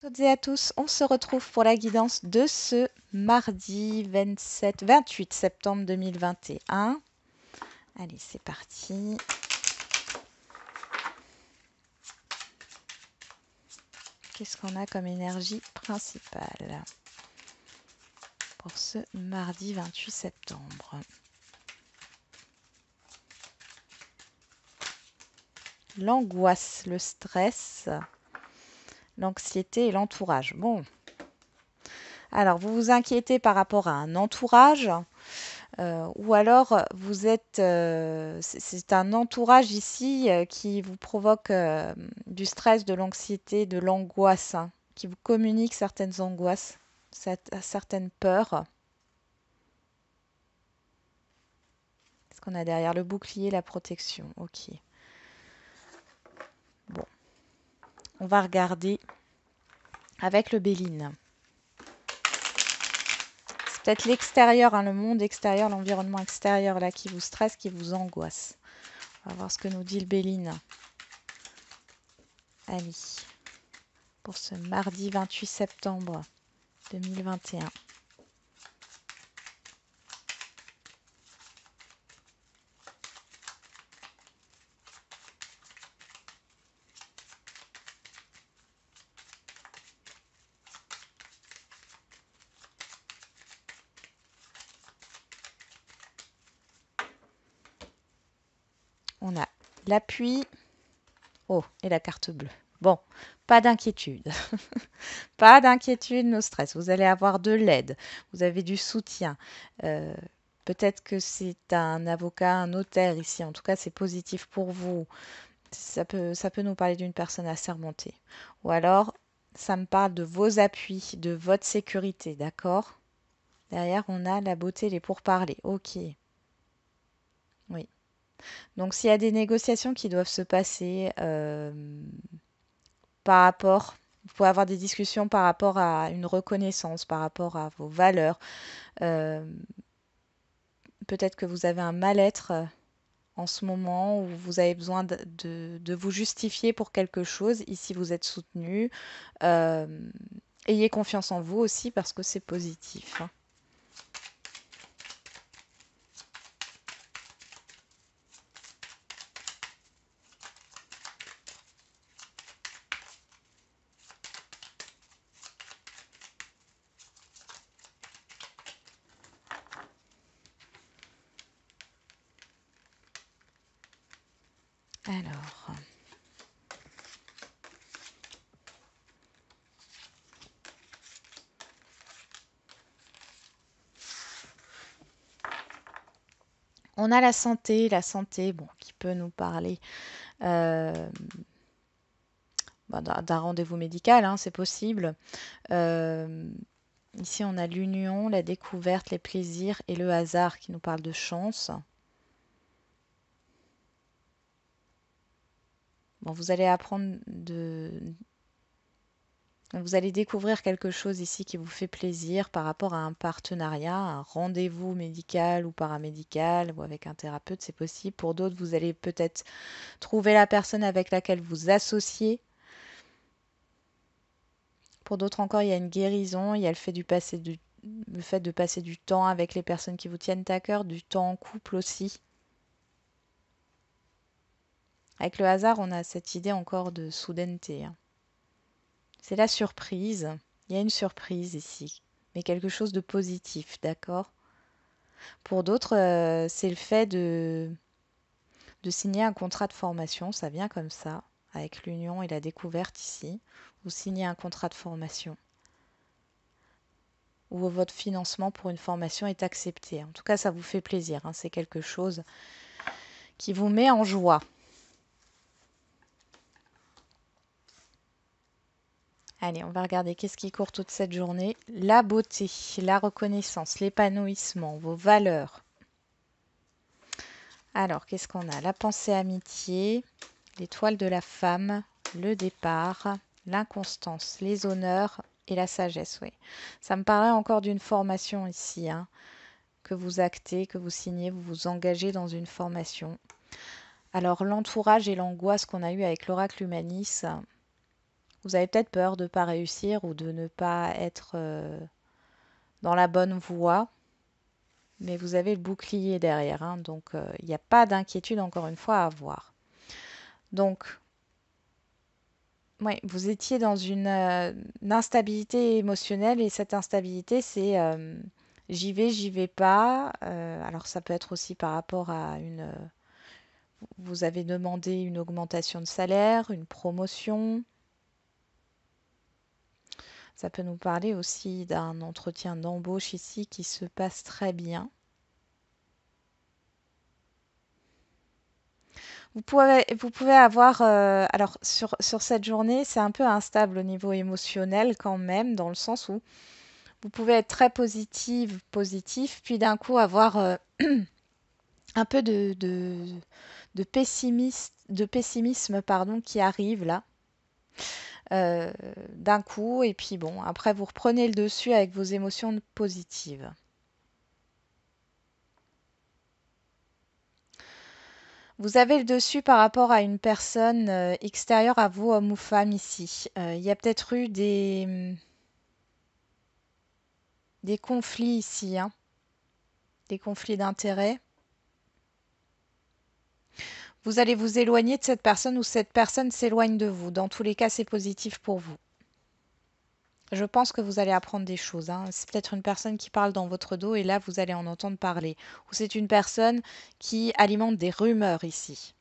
toutes et à tous, on se retrouve pour la guidance de ce mardi 27, 28 septembre 2021. Allez, c'est parti. Qu'est-ce qu'on a comme énergie principale pour ce mardi 28 septembre L'angoisse, le stress, l'anxiété et l'entourage. Bon. Alors, vous vous inquiétez par rapport à un entourage. Euh, ou alors vous êtes euh, c'est un entourage ici euh, qui vous provoque du stress, de l'anxiété, de l'angoisse, hein, qui vous communique certaines angoisses, certaines peurs. Est-ce qu'on a derrière le bouclier la protection Ok. on va regarder avec le béline. C'est peut-être l'extérieur, hein, le monde extérieur, l'environnement extérieur là qui vous stresse, qui vous angoisse. On va voir ce que nous dit le béline. Ami, pour ce mardi 28 septembre 2021. L'appui. Oh, et la carte bleue. Bon, pas d'inquiétude. pas d'inquiétude, no stress. Vous allez avoir de l'aide. Vous avez du soutien. Euh, peut-être que c'est un avocat, un notaire ici. En tout cas, c'est positif pour vous. Ça peut, ça peut nous parler d'une personne à sermenter. Ou alors, ça me parle de vos appuis, de votre sécurité, d'accord Derrière, on a la beauté, les pourparlers. Ok. Oui, donc s'il y a des négociations qui doivent se passer euh, par rapport, vous pouvez avoir des discussions par rapport à une reconnaissance, par rapport à vos valeurs. Euh, peut-être que vous avez un mal-être euh, en ce moment où vous avez besoin de, vous justifier pour quelque chose. Ici, vous êtes soutenu. ayez confiance en vous aussi parce que c'est positif. Hein. On a la santé, la santé, bon, qui peut nous parler euh, bah, d'un rendez-vous médical, hein, c'est possible. Euh, ici, on a l'union, la découverte, les plaisirs et le hasard qui nous parle de chance. Bon, vous allez apprendre de, vous allez découvrir quelque chose ici qui vous fait plaisir par rapport à un partenariat, un rendez-vous médical ou paramédical ou avec un thérapeute, c'est possible. Pour d'autres, vous allez peut-être trouver la personne avec laquelle vous associez. Pour d'autres encore, il y a une guérison, il y a le fait, fait de passer du temps avec les personnes qui vous tiennent à cœur, du temps en couple aussi. Avec le hasard, on a cette idée encore de soudaineté. Hein. C'est la surprise. Il y a une surprise ici, mais quelque chose de positif, d'accord Pour d'autres, euh, c'est le fait de, de signer un contrat de formation, ça vient comme ça, avec l'union et la découverte ici, ou signer un contrat de formation ou votre financement pour une formation est accepté. En tout cas, ça vous fait plaisir. Hein, c'est quelque chose qui vous met en joie. Allez, on va regarder qu'est-ce qui court toute cette journée. La beauté, la reconnaissance, l'épanouissement, vos valeurs. Alors, qu'est-ce qu'on a La pensée amitié, l'étoile de la femme, le départ, l'inconstance, les honneurs et la sagesse. Oui. Ça me paraît encore d'une formation ici, hein, que vous actez, que vous signez, vous vous engagez dans une formation. Alors, l'entourage et l'angoisse qu'on a eu avec l'oracle humanis, vous avez peut-être peur de ne pas réussir ou de ne pas être euh, dans la bonne voie, mais vous avez le bouclier derrière, hein, donc il euh, n'y a pas d'inquiétude encore une fois à avoir. Donc, vous étiez dans une, euh, instabilité émotionnelle et cette instabilité, c'est j'y vais, j'y vais pas. alors ça peut être aussi par rapport à une... vous avez demandé une augmentation de salaire, une promotion, ça peut nous parler aussi d'un entretien d'embauche ici qui se passe très bien. Vous pouvez, vous pouvez avoir, euh, alors sur, sur, cette journée, c'est un peu instable au niveau émotionnel quand même, dans le sens où vous pouvez être très positive, positif, puis d'un coup avoir euh, un peu de, de, de pessimisme pardon, qui arrive là. Euh, d'un coup. Et puis bon, après, vous reprenez le dessus avec vos émotions positives. Vous avez le dessus par rapport à une personne euh, extérieure à vous, homme ou femme ici. Euh, il y a peut-être eu des, des conflits ici, hein. des conflits d'intérêts. Vous allez vous éloigner de cette personne ou cette personne s'éloigne de vous. Dans tous les cas, c'est positif pour vous. Je pense que vous allez apprendre des choses. Hein. C'est peut-être une personne qui parle dans votre dos et là, vous allez en entendre parler. Ou c'est une personne qui alimente des rumeurs ici.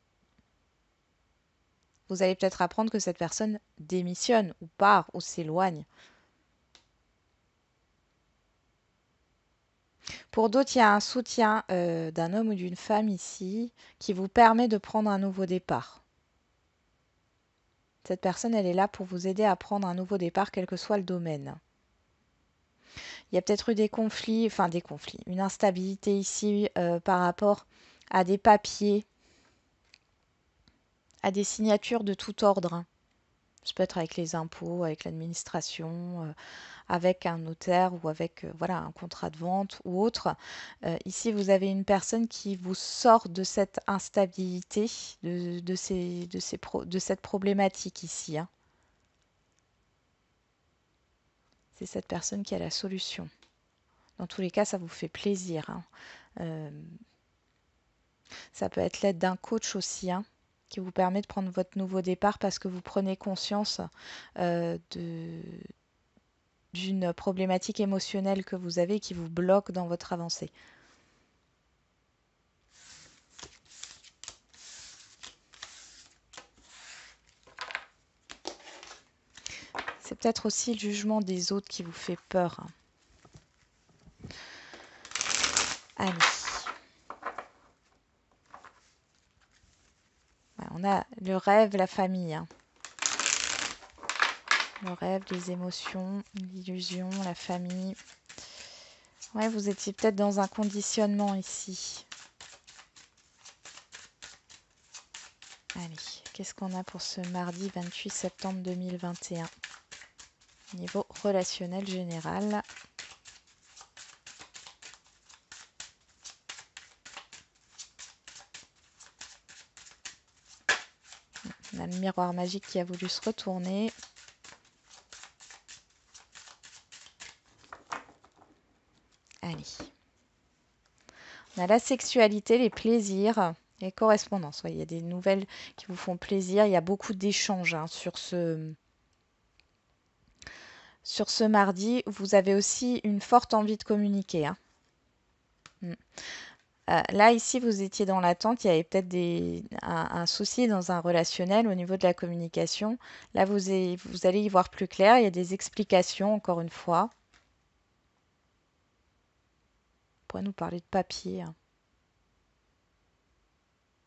Vous allez peut-être apprendre que cette personne démissionne ou part ou s'éloigne. Pour d'autres, il y a un soutien euh, d'un homme ou d'une femme ici qui vous permet de prendre un nouveau départ. Cette personne, elle est là pour vous aider à prendre un nouveau départ, quel que soit le domaine. Il y a peut-être eu des conflits, enfin des conflits, une instabilité ici euh, par rapport à des papiers, à des signatures de tout ordre. Hein. Ça peut être avec les impôts, avec l'administration, euh, avec un notaire ou avec euh, voilà, un contrat de vente ou autre. Euh, ici, vous avez une personne qui vous sort de cette instabilité, de, ces, de, ces pro, de cette problématique ici. Hein. C'est cette personne qui a la solution. Dans tous les cas, ça vous fait plaisir. Hein. ça peut être l'aide d'un coach aussi. Hein qui vous permet de prendre votre nouveau départ parce que vous prenez conscience euh, de, d'une problématique émotionnelle que vous avez qui vous bloque dans votre avancée. C'est peut-être aussi le jugement des autres qui vous fait peur. Allez. on a le rêve, la famille. Hein. Le rêve, les émotions, l'illusion, la famille. Ouais, vous étiez peut-être dans un conditionnement ici. Allez, qu'est-ce qu'on a pour ce mardi 28 septembre 2021 Niveau relationnel général. miroir magique qui a voulu se retourner. Allez. On a la sexualité, les plaisirs, les correspondances. il y a des nouvelles qui vous font plaisir. Il y a beaucoup d'échanges hein, sur ce sur ce mardi, vous avez aussi une forte envie de communiquer. Hein. Hmm. Euh, là, ici, vous étiez dans l'attente, il y avait peut-être un, souci dans un relationnel au niveau de la communication. Là, vous, allez y voir plus clair, il y a des explications, encore une fois. On nous parler de papier. Hein.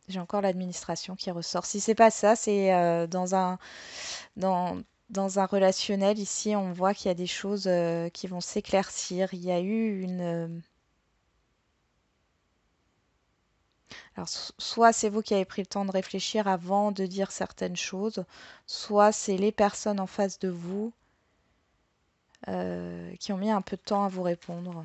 J'ai encore l'administration qui ressort. Si c'est pas ça, c'est euh, dans un relationnel ici, on voit qu'il y a des choses euh, qui vont s'éclaircir. Il y a eu une Alors, soit c'est vous qui avez pris le temps de réfléchir avant de dire certaines choses, soit c'est les personnes en face de vous euh, qui ont mis un peu de temps à vous répondre.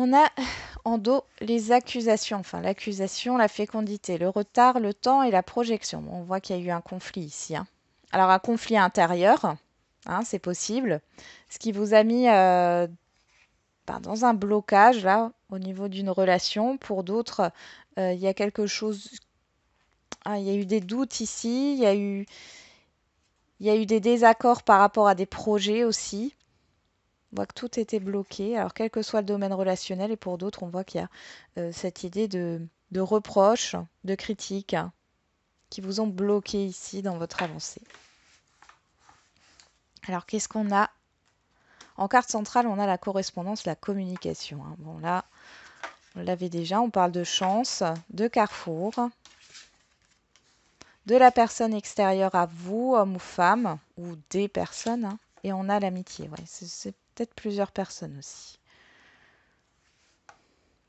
On a en dos les accusations, enfin l'accusation, la fécondité, le retard, le temps et la projection. on voit qu'il y a eu un conflit ici. Hein. Alors un conflit intérieur, hein, c'est possible, ce qui vous a mis euh, ben, dans un blocage là au niveau d'une relation. Pour d'autres, euh, il y a quelque chose, hein, il y a eu des doutes ici, il y a eu des désaccords par rapport à des projets aussi. On voit que tout était bloqué. Alors, quel que soit le domaine relationnel, et pour d'autres, on voit qu'il y a euh, cette idée de, reproche, de critiques hein, qui vous ont bloqué ici dans votre avancée. Alors, qu'est-ce qu'on a En carte centrale, on a la correspondance, la communication. Hein. Bon, là, on l'avait déjà. On parle de chance, de carrefour, de la personne extérieure à vous, homme ou femme, ou des personnes. Hein, et on a l'amitié. c'est peut-être plusieurs personnes aussi.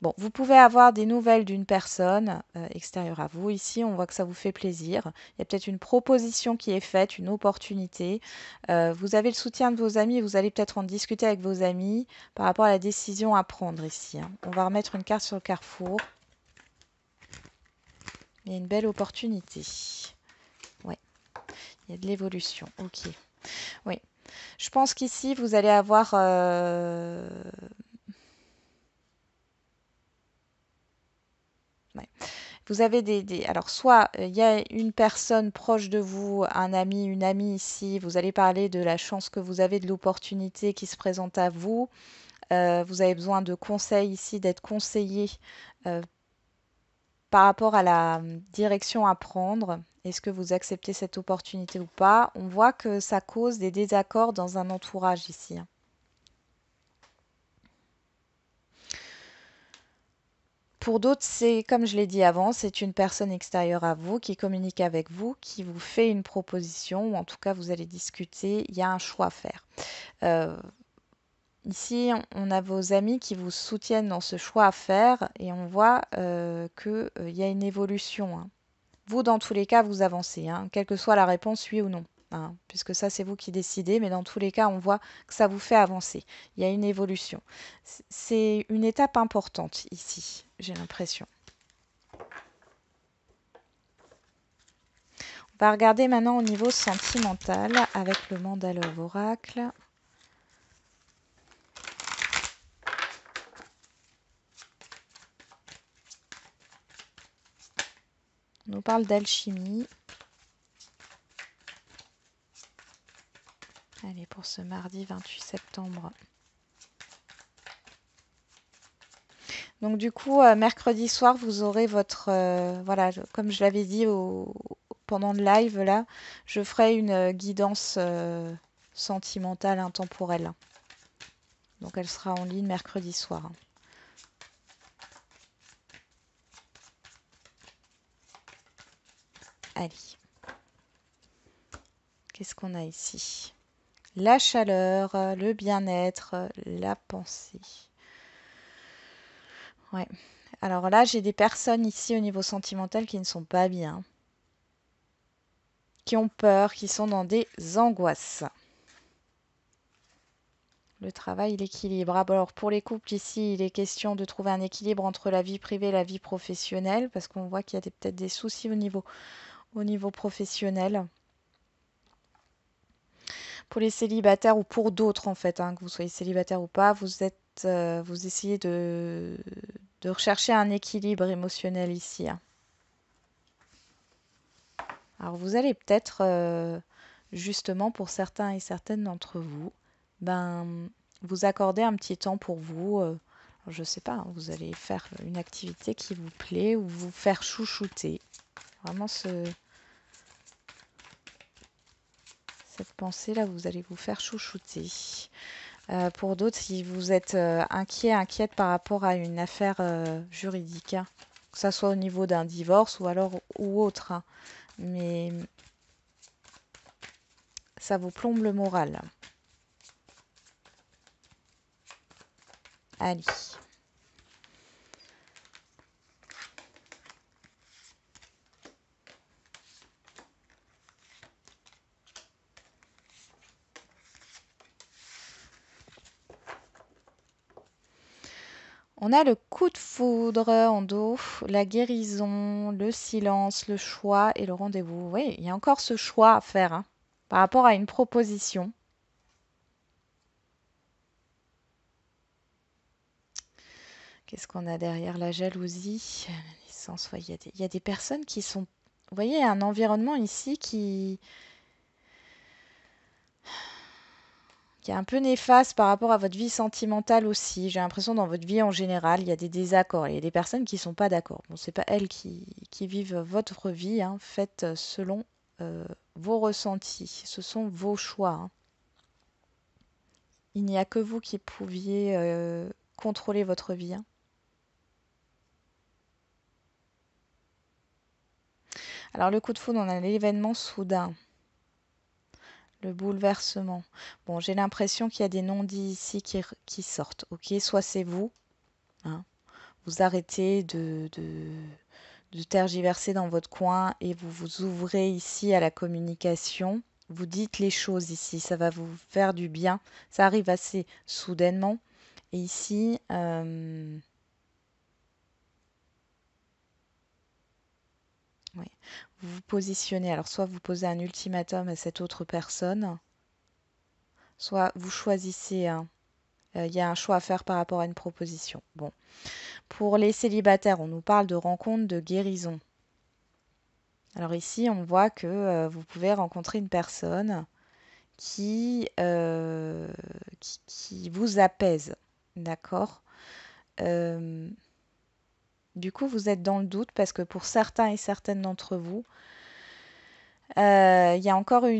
Bon, vous pouvez avoir des nouvelles d'une personne euh, extérieure à vous. Ici, on voit que ça vous fait plaisir. Il y a peut-être une proposition qui est faite, une opportunité. Euh, vous avez le soutien de vos amis. Vous allez peut-être en discuter avec vos amis par rapport à la décision à prendre ici. Hein. On va remettre une carte sur le carrefour. Il y a une belle opportunité. Ouais. Il y a de l'évolution. Ok. Oui. Je pense qu'ici, vous allez avoir... Euh, vous avez des, Alors, soit euh, il y a une personne proche de vous, un ami, une amie ici, vous allez parler de la chance que vous avez, de l'opportunité qui se présente à vous. Euh, vous avez besoin de conseils ici, d'être conseillé par rapport à la hum, direction à prendre. Est-ce que vous acceptez cette opportunité ou pas On voit que ça cause des désaccords dans un entourage ici. Hein. Pour d'autres, c'est comme je l'ai dit avant, c'est une personne extérieure à vous qui communique avec vous, qui vous fait une proposition, ou en tout cas vous allez discuter, il y a un choix à faire. Euh, Ici, on a vos amis qui vous soutiennent dans ce choix à faire et on voit euh, qu'il euh, y a une évolution. Hein. Vous, dans tous les cas, vous avancez, hein. quelle que soit la réponse, oui ou non. Hein. puisque ça, c'est vous qui décidez, mais dans tous les cas, on voit que ça vous fait avancer. Il y a une évolution. C'est une étape importante ici, j'ai l'impression. On va regarder maintenant au niveau sentimental avec le mandala oracle. On nous parle d'alchimie. Allez, pour ce mardi 28 septembre. Donc du coup, euh, mercredi soir, vous aurez votre... Euh, voilà, comme je l'avais dit au, pendant le live, là, je ferai une euh, guidance sentimentale intemporelle. Donc elle sera en ligne mercredi soir. Qu'est-ce qu'on a ici La chaleur, le bien-être, la pensée. Ouais. Alors là, j'ai des personnes ici au niveau sentimental qui ne sont pas bien, qui ont peur, qui sont dans des angoisses. Le travail, l'équilibre. Alors pour les couples ici, il est question de trouver un équilibre entre la vie privée et la vie professionnelle, parce qu'on voit qu'il y a peut-être des soucis au niveau au niveau professionnel pour les célibataires ou pour d'autres en fait, hein, que vous soyez célibataire ou pas, vous êtes, euh, vous essayez de, de, rechercher un équilibre émotionnel ici. Hein. Alors vous allez peut-être, euh, justement pour certains et certaines d'entre vous, ben, vous accorder un petit temps pour vous. Euh, je ne sais pas, hein, vous allez faire une activité qui vous plaît ou vous faire chouchouter. Vraiment cette pensée-là, vous allez vous faire chouchouter. Euh, pour d'autres, si vous êtes euh, inquiet, inquiète par rapport à une affaire euh, juridique, hein, que ce soit au niveau d'un divorce ou alors ou autre, hein, mais ça vous plombe le moral. Allez. On a le coup de foudre en dos, la guérison, le silence, le choix et le rendez-vous. Oui, il y a encore ce choix à faire hein, par rapport à une proposition. Qu'est-ce qu'on a derrière la jalousie il y, a des, il y a des personnes qui sont... Vous voyez, un environnement ici qui, qui est un peu néfaste par rapport à votre vie sentimentale aussi. J'ai l'impression dans votre vie en général, il y a des désaccords, il y a des personnes qui ne sont pas d'accord. Bon, n'est pas elles qui, vivent votre vie, hein. faites selon euh, vos ressentis, ce sont vos choix. Hein. Il n'y a que vous qui pouviez euh, contrôler votre vie. Hein. Alors le coup de foudre, on a l'événement soudain le bouleversement. Bon, j'ai l'impression qu'il y a des non-dits ici qui, sortent. Ok, soit c'est vous, hein, vous arrêtez de, de, de, tergiverser dans votre coin et vous vous ouvrez ici à la communication. Vous dites les choses ici, ça va vous faire du bien. Ça arrive assez soudainement. Et ici, euh, Vous vous positionnez. Alors, soit vous posez un ultimatum à cette autre personne, soit vous choisissez un. Euh, il y a un choix à faire par rapport à une proposition. Bon. Pour les célibataires, on nous parle de rencontre de guérison. Alors ici, on voit que euh, vous pouvez rencontrer une personne qui, euh, qui, qui vous apaise. D'accord du coup, vous êtes dans le doute parce que pour certains et certaines d'entre vous, euh, il y a encore euh,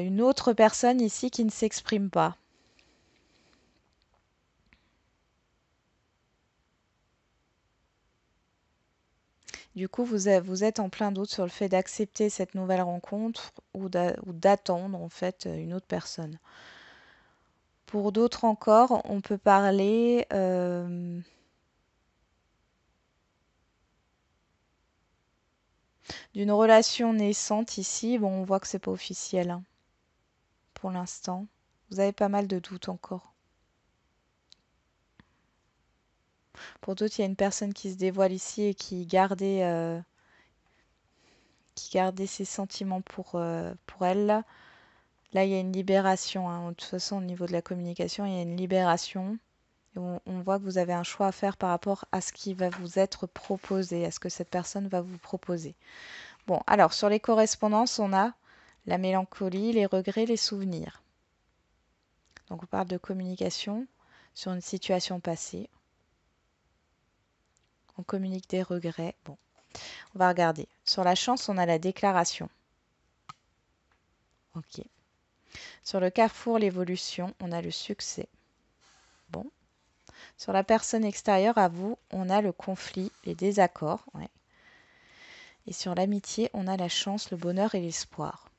une, autre personne ici qui ne s'exprime pas. Du coup, vous, êtes en plein doute sur le fait d'accepter cette nouvelle rencontre ou d'attendre en fait une autre personne. Pour d'autres encore, on peut parler euh, d'une relation naissante ici, bon, on voit que c'est pas officiel hein, pour l'instant. Vous avez pas mal de doutes encore. Pour d'autres, il y a une personne qui se dévoile ici et qui gardait, euh, qui gardait ses sentiments pour, euh, pour elle. Là, il y a une libération. Hein. De toute façon, au niveau de la communication, il y a une libération on, on, voit que vous avez un choix à faire par rapport à ce qui va vous être proposé, à ce que cette personne va vous proposer. Bon, alors sur les correspondances, on a la mélancolie, les regrets, les souvenirs. Donc on parle de communication sur une situation passée. On communique des regrets. Bon, on va regarder. Sur la chance, on a la déclaration. Ok. Sur le carrefour, l'évolution, on a le succès. Sur la personne extérieure à vous, on a le conflit, les désaccords. Et sur l'amitié, on a la chance, le bonheur et l'espoir.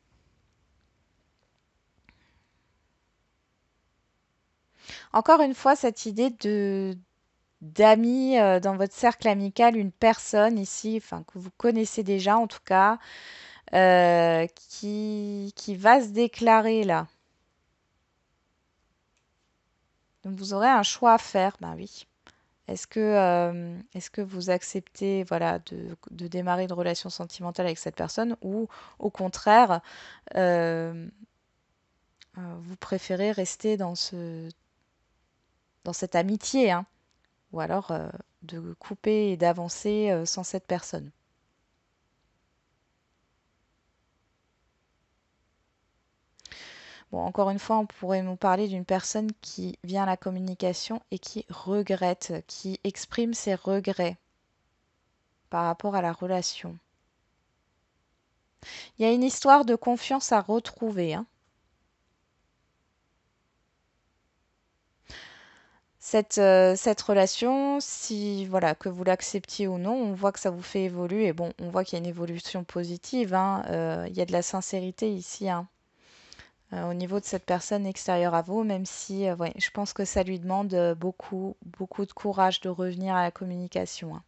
Encore une fois, cette idée de d'amis euh, dans votre cercle amical, une personne ici, enfin que vous connaissez déjà en tout cas, euh, qui, qui va se déclarer là. vous aurez un choix à faire, ben oui. Est-ce que, euh, que, vous acceptez voilà, de, démarrer une relation sentimentale avec cette personne ou au contraire, euh, euh, vous préférez rester dans, ce, dans cette amitié hein, ou alors de couper et d'avancer sans cette personne Bon, encore une fois, on pourrait nous parler d'une personne qui vient à la communication et qui regrette, qui exprime ses regrets par rapport à la relation. Il y a une histoire de confiance à retrouver. Hein. Cette, euh, relation, si voilà, que vous l'acceptiez ou non, on voit que ça vous fait évoluer. Et Bon, on voit qu'il y a une évolution positive, hein, euh, il y a de la sincérité ici. Hein. Euh, au niveau de cette personne extérieure à vous, même si euh, je pense que ça lui demande euh, beaucoup, beaucoup de courage de revenir à la communication. Hein.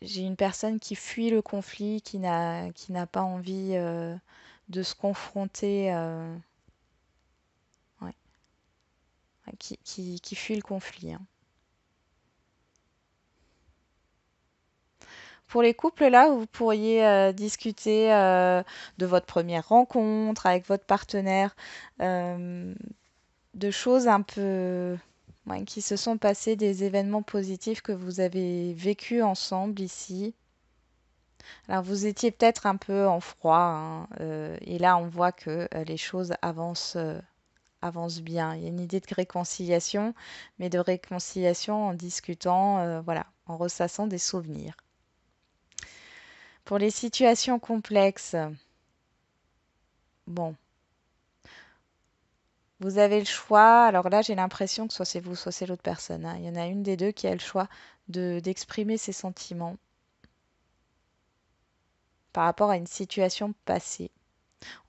J'ai une personne qui fuit le conflit, qui n'a, pas envie de se confronter, qui, qui, fuit le conflit. Hein. Pour les couples, là, vous pourriez euh, discuter euh, de votre première rencontre avec votre partenaire, euh, de choses un peu qui se sont passées, des événements positifs que vous avez vécu ensemble ici. Alors vous étiez peut-être un peu en froid, hein, et là on voit que les choses avancent bien. Il y a une idée de réconciliation, mais de réconciliation en discutant, voilà, en ressassant des souvenirs. Pour les situations complexes, bon, vous avez le choix. Alors là, j'ai l'impression que soit c'est vous, soit c'est l'autre personne. Hein. Il y en a une des deux qui a le choix d'exprimer ses sentiments par rapport à une situation passée.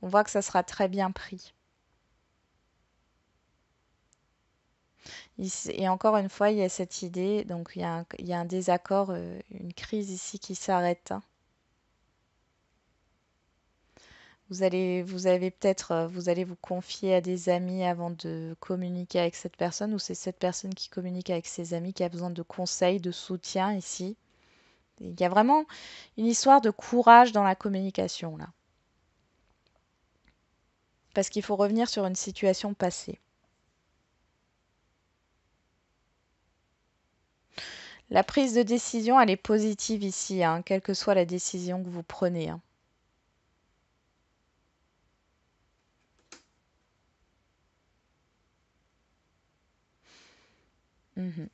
On voit que ça sera très bien pris. Et encore une fois, il y a cette idée, donc il y a un, désaccord, euh, une crise ici qui s'arrête. Hein. Vous allez, vous avez peut-être, euh, vous allez vous confier à des amis avant de communiquer avec cette personne, ou c'est cette personne qui communique avec ses amis qui a besoin de conseils, de soutien ici. Il y a vraiment une histoire de courage dans la communication là. Parce qu'il faut revenir sur une situation passée. La prise de décision, elle est positive ici, hein, quelle que soit la décision que vous prenez. Hein. Mhm.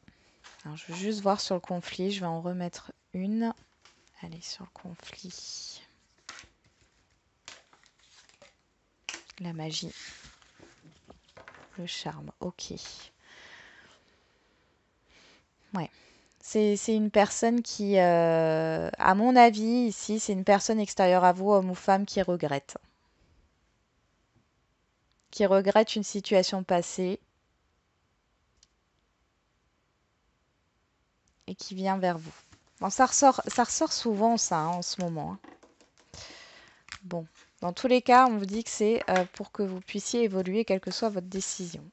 Alors, je veux juste voir sur le conflit. Je vais en remettre une. Allez, sur le conflit. La magie. Le charme. Ok. Ouais. C'est une personne qui, euh, à mon avis, ici, c'est une personne extérieure à vous, homme ou femme, qui regrette. Qui regrette une situation passée et qui vient vers vous. Bon, ça ressort, ça ressort souvent ça hein, en ce moment. Hein. Bon, dans tous les cas, on vous dit que c'est euh, pour que vous puissiez évoluer quelle que soit votre décision.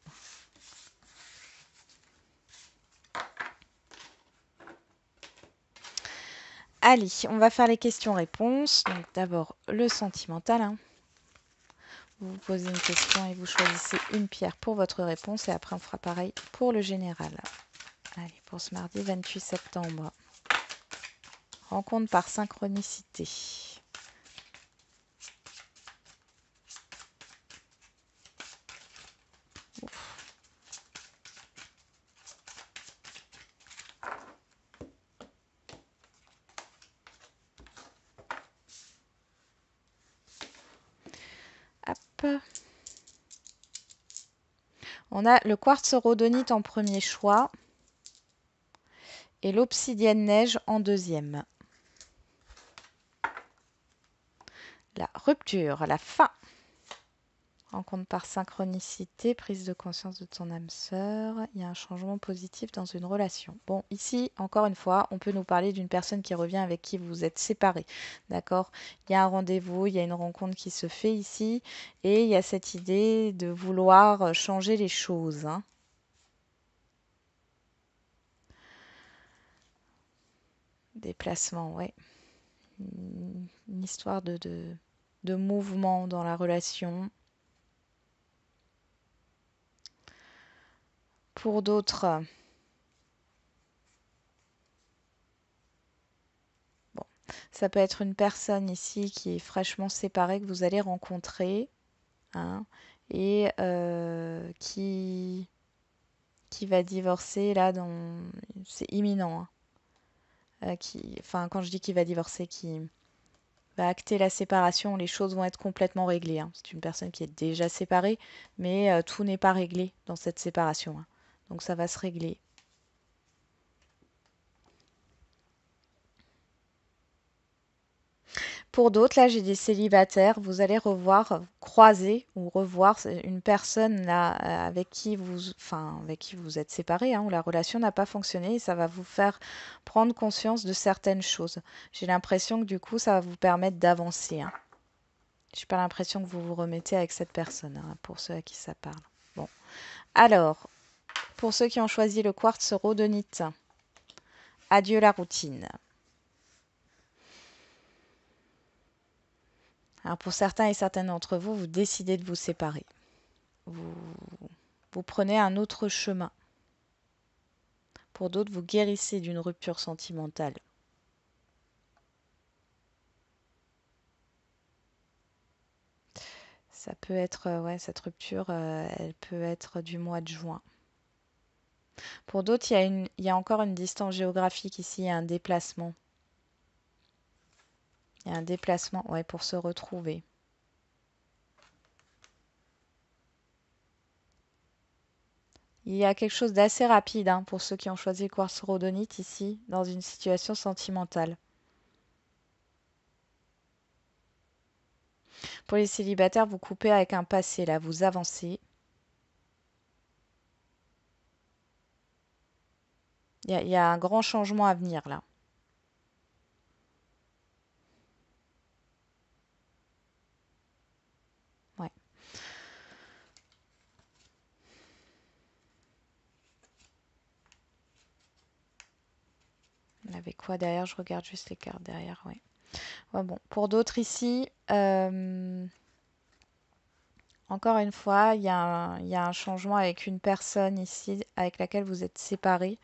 Allez, on va faire les questions-réponses. Donc d'abord le sentimental. Hein. Vous Vous posez une question et vous choisissez une pierre pour votre réponse et après on fera pareil pour le général. Allez, pour ce mardi 28 septembre. Rencontre par synchronicité. On a le quartz rhodonite en premier choix et l'obsidienne neige en deuxième. La rupture, la fin. Rencontre par synchronicité, prise de conscience de ton âme sœur. Il y a un changement positif dans une relation. Bon, ici, encore une fois, on peut nous parler d'une personne qui revient avec qui vous êtes séparés. D'accord Il y a un rendez-vous, il y a une rencontre qui se fait ici. Et il y a cette idée de vouloir changer les choses. Hein. Déplacement, ouais. Une histoire de, de, mouvement dans la relation. Pour d'autres, bon, ça peut être une personne ici qui est fraîchement séparée que vous allez rencontrer hein, et euh, qui, qui va divorcer là dans. C'est imminent. Hein. Euh, qui, enfin, quand je dis qu'il va divorcer, qui va acter la séparation, les choses vont être complètement réglées. Hein. C'est une personne qui est déjà séparée, mais euh, tout n'est pas réglé dans cette séparation. Hein. Donc ça va se régler Pour d'autres, là, j'ai des célibataires, vous allez revoir, euh, croiser ou revoir une personne là euh, avec qui vous, enfin, avec qui vous êtes séparés, hein, où la relation n'a pas fonctionné et ça va vous faire prendre conscience de certaines choses. J'ai l'impression que du coup, ça va vous permettre d'avancer. Hein. Je n'ai pas l'impression que vous vous remettez avec cette personne, hein, pour ceux à qui ça parle. Bon. Alors, pour ceux qui ont choisi le quartz rhodonite, adieu la routine. Alors pour certains et certaines d'entre vous, vous décidez de vous séparer. Vous, prenez un autre chemin. Pour d'autres, vous guérissez d'une rupture sentimentale. Ça peut être, euh, cette rupture, euh, elle peut être du mois de juin. Pour d'autres, il, il y, a encore une distance géographique ici, un déplacement. Il y a un déplacement, ouais, pour se retrouver. Il y a quelque chose d'assez rapide hein, pour ceux qui ont choisi le quartz rhodonite ici, dans une situation sentimentale. Pour les célibataires, vous coupez avec un passé, là, vous avancez. il y a un grand changement à venir, là. Avec quoi derrière Je regarde juste les cartes derrière, bon, pour d'autres ici, euh, encore une fois, il y, a un changement avec une personne ici avec laquelle vous êtes séparé.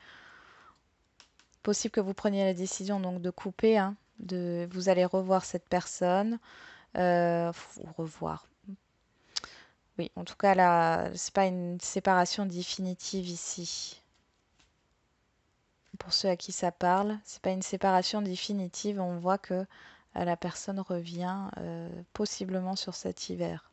Possible que vous preniez la décision donc de couper, hein, de, vous allez revoir cette personne, euh, revoir, oui, en tout cas, là, c'est pas une séparation définitive ici pour ceux à qui ça parle. C'est pas une séparation définitive, on voit que euh, la personne revient euh, possiblement sur cet hiver.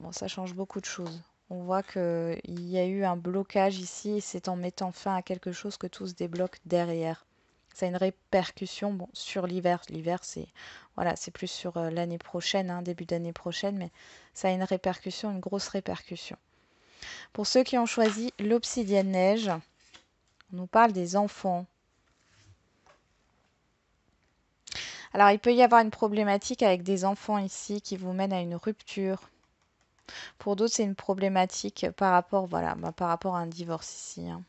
Bon, ça change beaucoup de choses. On voit qu'il y a eu un blocage ici et c'est en mettant fin à quelque chose que tout se débloque derrière. Ça a une répercussion sur l'hiver. L'hiver, c'est voilà, c'est plus sur euh, l'année prochaine, hein, début d'année prochaine, mais ça a une répercussion, une grosse répercussion. Pour ceux qui ont choisi l'obsidienne neige, on nous parle des enfants. Alors, il peut y avoir une problématique avec des enfants ici qui vous mène à une rupture. Pour d'autres, c'est une problématique par rapport, voilà, bah, par rapport à un divorce ici. Hein.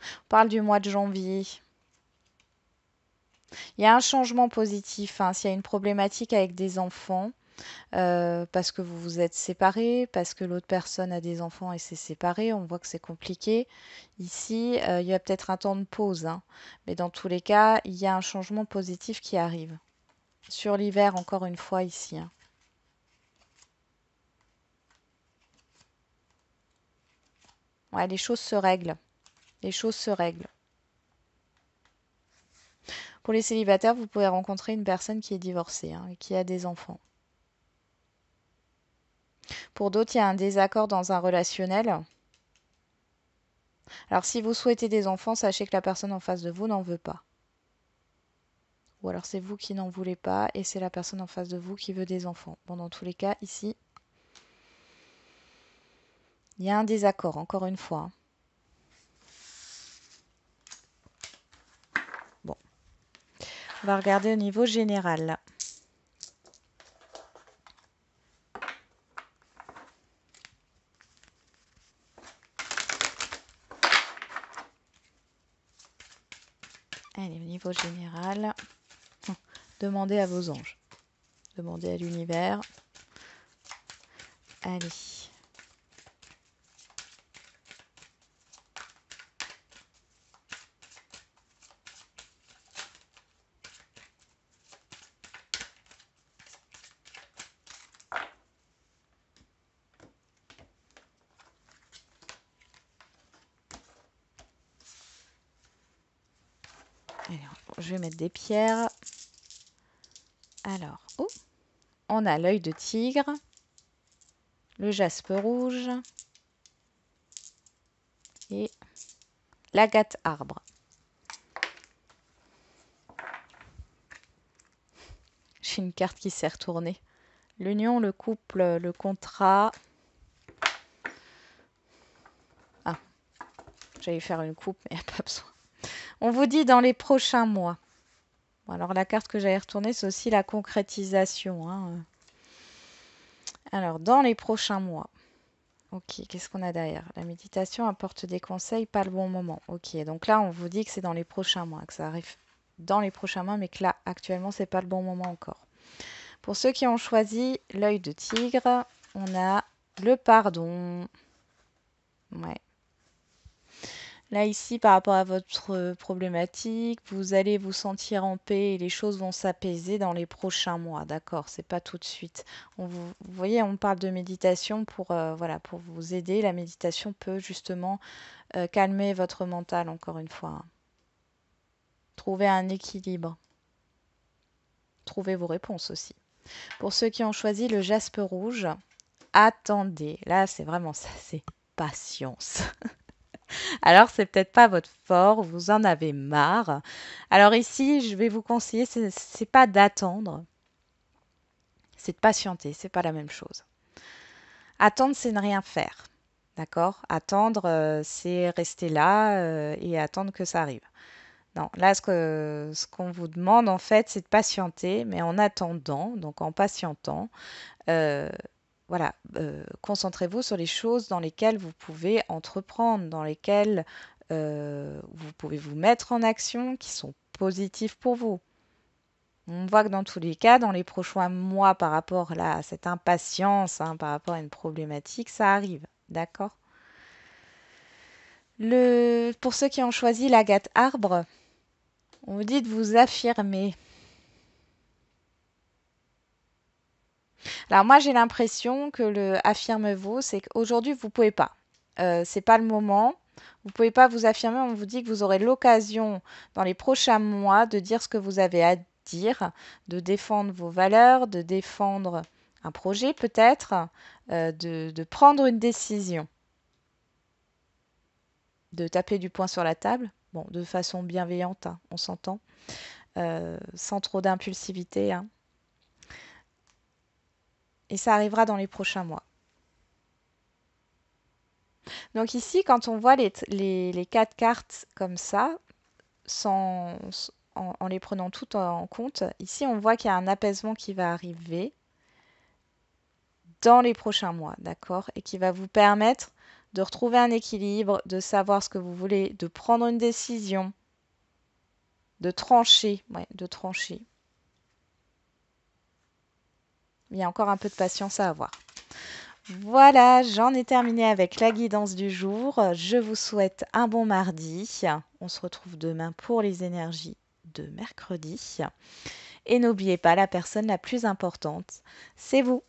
On parle du mois de janvier. Il y a un changement positif. Hein, s'il y a une problématique avec des enfants, euh, parce que vous vous êtes séparés, parce que l'autre personne a des enfants et s'est séparée, on voit que c'est compliqué. Ici, euh, il y a peut-être un temps de pause, hein. mais dans tous les cas, il y a un changement positif qui arrive. Sur l'hiver, encore une fois, ici. Hein. les choses se règlent. Les choses se règlent. Pour les célibataires, vous pouvez rencontrer une personne qui est divorcée, hein, et qui a des enfants. Pour d'autres, il y a un désaccord dans un relationnel. Alors si vous souhaitez des enfants, sachez que la personne en face de vous n'en veut pas. Ou alors c'est vous qui n'en voulez pas et c'est la personne en face de vous qui veut des enfants. Bon, dans tous les cas, ici, il y a un désaccord, encore une fois. Bon. On va regarder au niveau général. général, demandez à vos anges, demandez à l'univers. Allez. je vais mettre des pierres. Alors, oh, on a l'œil de tigre, le jaspe rouge et l'agate arbre. J'ai une carte qui s'est retournée. L'union, le couple, le contrat. Ah, j'allais faire une coupe, mais il n'y a pas besoin. On vous dit dans les prochains mois. alors la carte que j'avais retournée, c'est aussi la concrétisation. Hein. Alors, dans les prochains mois. Ok, qu'est-ce qu'on a derrière La méditation apporte des conseils, pas le bon moment. Ok, donc là, on vous dit que c'est dans les prochains mois, que ça arrive dans les prochains mois, mais que là, actuellement, c'est pas le bon moment encore. Pour ceux qui ont choisi l'œil de tigre, on a le pardon. Ouais, Là, ici, par rapport à votre euh, problématique, vous allez vous sentir en paix et les choses vont s'apaiser dans les prochains mois, d'accord C'est pas tout de suite. On vous, voyez, on parle de méditation pour, euh, voilà, pour vous aider. La méditation peut justement euh, calmer votre mental, encore une fois. Hein. Trouver un équilibre. trouver vos réponses aussi. Pour ceux qui ont choisi le jaspe rouge, attendez. Là, c'est vraiment ça, c'est patience. Alors, c'est peut-être pas votre fort, vous en avez marre. Alors ici, je vais vous conseiller, c'est n'est pas d'attendre, c'est de patienter, c'est pas la même chose. Attendre, c'est ne rien faire. D'accord Attendre, euh, c'est rester là euh, et attendre que ça arrive. Non, là, ce qu'on ce qu'on vous demande, en fait, c'est de patienter, mais en attendant, donc en patientant, euh, voilà, euh, concentrez-vous sur les choses dans lesquelles vous pouvez entreprendre, dans lesquelles euh, vous pouvez vous mettre en action, qui sont positives pour vous. On voit que dans tous les cas, dans les prochains mois, par rapport à cette impatience, hein, par rapport à une problématique, ça arrive. D'accord Pour ceux qui ont choisi l'agate arbre, on vous dit de vous affirmer. Alors moi, j'ai l'impression que le affirme vous c'est qu'aujourd'hui, vous ne pouvez pas. Euh, ce n'est pas le moment. Vous pouvez pas vous affirmer, on vous dit que vous aurez l'occasion dans les prochains mois de dire ce que vous avez à dire, de défendre vos valeurs, de défendre un projet peut-être, euh, de prendre une décision. De taper du poing sur la table, de façon bienveillante, hein, on s'entend, euh, sans trop d'impulsivité, hein et ça arrivera dans les prochains mois. Donc ici, quand on voit les, les, quatre cartes comme ça, sans, en, les prenant toutes en compte, ici on voit qu'il y a un apaisement qui va arriver dans les prochains mois, d'accord Et qui va vous permettre de retrouver un équilibre, de savoir ce que vous voulez, de prendre une décision, de trancher, de trancher il y a encore un peu de patience à avoir. Voilà, j'en ai terminé avec la guidance du jour. Je vous souhaite un bon mardi. On se retrouve demain pour les énergies de mercredi. Et n'oubliez pas, la personne la plus importante, c'est vous.